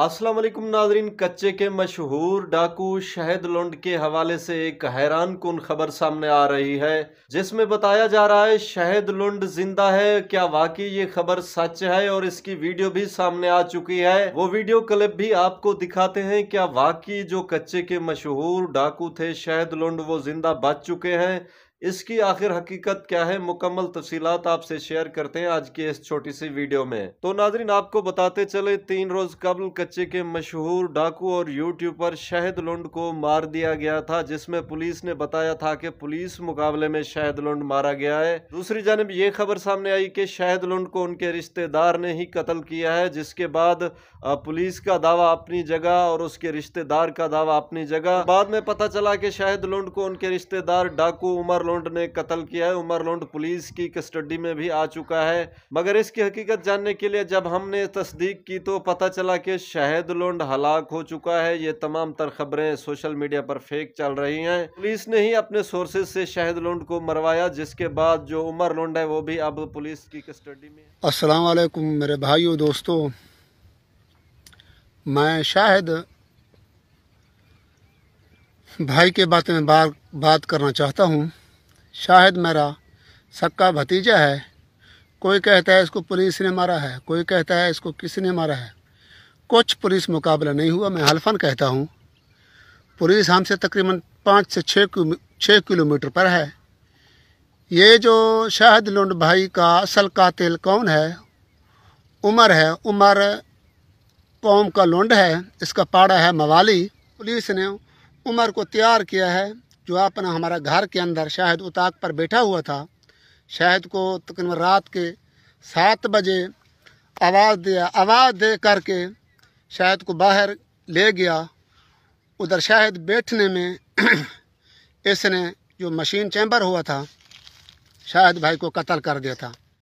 अस्सलाम वालेकुम नाजरीन कच्चे के मशहूर डाकू शहद लुंड के हवाले से एक हैरान कन खबर सामने आ रही है जिसमें बताया जा रहा है शहद लुंड जिंदा है क्या वाकई ये खबर सच है और इसकी वीडियो भी सामने आ चुकी है वो वीडियो क्लिप भी आपको दिखाते हैं क्या वाकई जो कच्चे के मशहूर डाकू थे शहद लुंड वो जिंदा बच चुके हैं इसकी आखिर हकीकत क्या है मुकम्मल तफसी आपसे शेयर करते हैं आज की इस छोटी सी वीडियो में तो नाजरीन आपको बताते चले तीन रोज कबल कच्चे के मशहूर डाकू और यूट्यूबर शहद लुंड को मार दिया गया था जिसमें पुलिस ने बताया था कि पुलिस मुकाबले में शहद लुंड मारा गया है दूसरी जानब ये खबर सामने आई की शहद लुंड को उनके रिश्तेदार ने ही कत्ल किया है जिसके बाद पुलिस का दावा अपनी जगह और उसके रिश्तेदार का दावा अपनी जगह बाद में पता चला की शहद लुंड को उनके रिश्तेदार डाकू उमर लोंड ने कत्ल किया है उमर लोंड पुलिस की कस्टडी में भी आ चुका है मगर इसकी हकीकत जानने के लिए जब हमने तस्दीक की तो पता चला कि शाहिद लोंड हलाक हो चुका है ये तमाम तर खबरें सोशल मीडिया पर फेक चल रही हैं पुलिस ने ही अपने सोर्सेज से शाहिद लोंड को मरवाया जिसके बाद जो उमर लोंड है वो भी अब पुलिस की कस्टडी में असलम मेरे भाई दोस्तों मैं शाहिद भाई के बारे में बात करना चाहता हूँ शाहिद मेरा सक्का भतीजा है कोई कहता है इसको पुलिस ने मारा है कोई कहता है इसको किसी ने मारा है कुछ पुलिस मुकाबला नहीं हुआ मैं हल्फन कहता हूँ पुलिस हमसे तकरीबन पाँच से छः छः किलोमीटर पर है ये जो शाहिद लुंड भाई का असल कातिल कौन है उमर है उमर कौम का लुंड है इसका पाड़ा है मवाली पुलिस ने उमर को तैयार किया है जो अपना हमारा घर के अंदर शायद उताक पर बैठा हुआ था शायद को तकरीबन रात के सात बजे आवाज़ दिया आवाज़ दे करके शायद को बाहर ले गया उधर शायद बैठने में इसने जो मशीन चैम्बर हुआ था शायद भाई को कत्ल कर दिया था